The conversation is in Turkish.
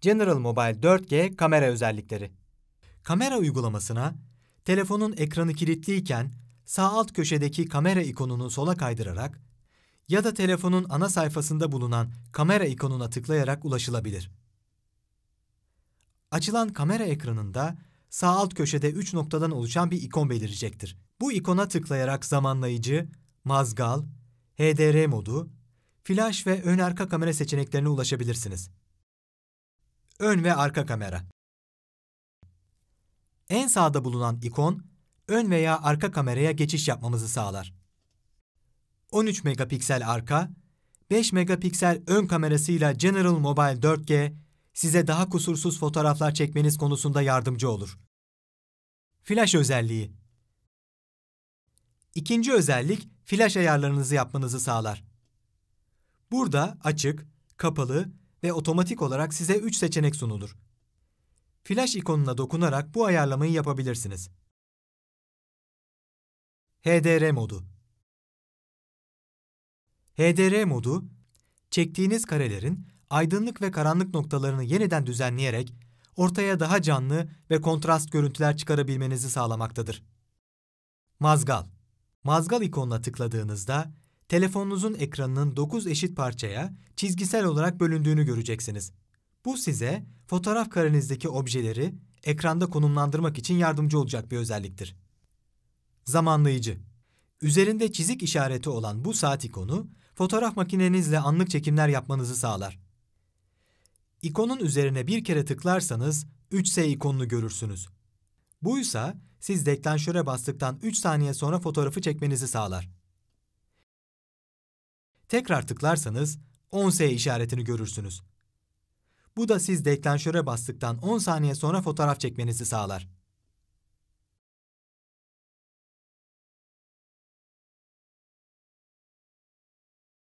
General Mobile 4G kamera özellikleri. Kamera uygulamasına telefonun ekranı kilitliyken sağ alt köşedeki kamera ikonunu sola kaydırarak ya da telefonun ana sayfasında bulunan kamera ikonuna tıklayarak ulaşılabilir. Açılan kamera ekranında sağ alt köşede 3 noktadan oluşan bir ikon belirecektir. Bu ikona tıklayarak zamanlayıcı, mazgal, HDR modu, flash ve ön arka kamera seçeneklerine ulaşabilirsiniz ön ve arka kamera. En sağda bulunan ikon, ön veya arka kameraya geçiş yapmamızı sağlar. 13 megapiksel arka, 5 megapiksel ön kamerasıyla General Mobile 4G size daha kusursuz fotoğraflar çekmeniz konusunda yardımcı olur. Flash özelliği İkinci özellik, flash ayarlarınızı yapmanızı sağlar. Burada açık, kapalı ve otomatik olarak size 3 seçenek sunulur. Flash ikonuna dokunarak bu ayarlamayı yapabilirsiniz. HDR modu HDR modu, çektiğiniz karelerin aydınlık ve karanlık noktalarını yeniden düzenleyerek ortaya daha canlı ve kontrast görüntüler çıkarabilmenizi sağlamaktadır. Mazgal Mazgal ikonuna tıkladığınızda telefonunuzun ekranının 9 eşit parçaya çizgisel olarak bölündüğünü göreceksiniz. Bu size fotoğraf karenizdeki objeleri ekranda konumlandırmak için yardımcı olacak bir özelliktir. Zamanlayıcı Üzerinde çizik işareti olan bu saat ikonu, fotoğraf makinenizle anlık çekimler yapmanızı sağlar. İkonun üzerine bir kere tıklarsanız 3S ikonunu görürsünüz. Buysa siz deklanşöre bastıktan 3 saniye sonra fotoğrafı çekmenizi sağlar. Tekrar tıklarsanız 10S işaretini görürsünüz. Bu da siz deklanşöre bastıktan 10 saniye sonra fotoğraf çekmenizi sağlar.